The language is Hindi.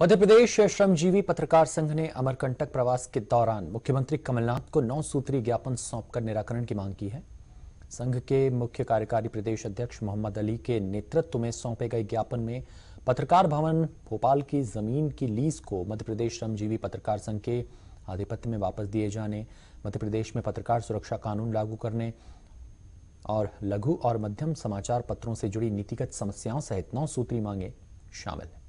मध्य प्रदेश श्रमजीवी पत्रकार संघ ने अमरकंटक प्रवास के दौरान मुख्यमंत्री कमलनाथ को नौ सूत्री ज्ञापन सौंपकर निराकरण की मांग की है संघ के मुख्य कार्यकारी प्रदेश अध्यक्ष मोहम्मद अली के नेतृत्व में सौंपे गए ज्ञापन में पत्रकार भवन भोपाल की जमीन की लीज को मध्य प्रदेश श्रमजीवी पत्रकार संघ के आधिपत्य में वापस दिए जाने मध्य प्रदेश में पत्रकार सुरक्षा कानून लागू करने और लघु और मध्यम समाचार पत्रों से जुड़ी नीतिगत समस्याओं सहित नौ सूत्री मांगे शामिल हैं